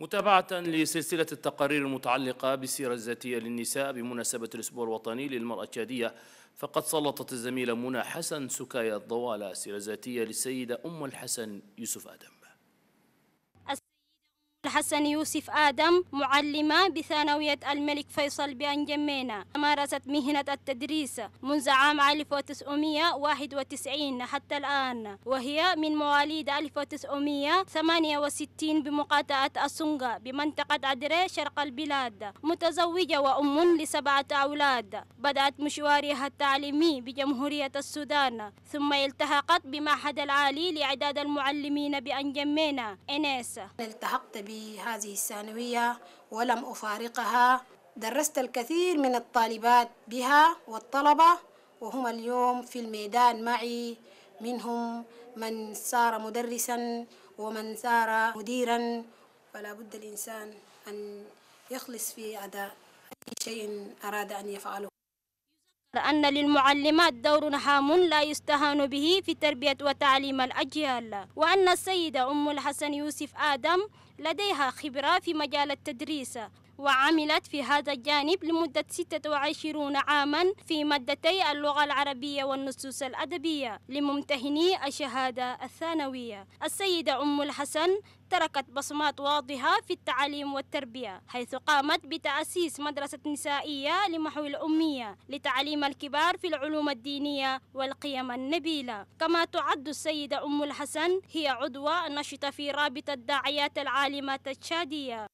متابعة لسلسلة التقارير المتعلقة بالسيرة الذاتية للنساء بمناسبة الأسبوع الوطني للمرأة الشادية فقد سلطت الزميلة منى حسن سكاية الضوالة سيرة السيرة الذاتية للسيدة أم الحسن يوسف آدم حسن يوسف آدم معلمة بثانوية الملك فيصل بأنجمينا مارست مهنة التدريس منذ عام 1991 حتى الآن وهي من مواليد 1968 بمقاطعة أسونغا بمنطقة أدري شرق البلاد متزوجة وأم لسبعة أولاد بدأت مشوارها التعليمي بجمهورية السودان ثم التحقت بمعهد العالي لإعداد المعلمين بأنجمينا إنيس التحقت ب في هذه الثانوية ولم أفارقها درست الكثير من الطالبات بها والطلبة وهم اليوم في الميدان معي منهم من صار مدرسا ومن صار مديرا فلا بد الإنسان أن يخلص في أداء أي شيء أراد أن يفعله أن للمعلمات دور هام لا يستهان به في تربية وتعليم الأجيال وأن السيدة أم الحسن يوسف آدم لديها خبرة في مجال التدريس وعملت في هذا الجانب لمدة 26 عاما في مادتي اللغة العربية والنصوص الأدبية لممتهني الشهادة الثانوية السيدة أم الحسن تركت بصمات واضحة في التعليم والتربية حيث قامت بتأسيس مدرسة نسائية لمحو الأمية لتعليم الكبار في العلوم الدينية والقيم النبيلة كما تعد السيدة أم الحسن هي عضوة نشطة في رابطة الداعيات العالمات التشادية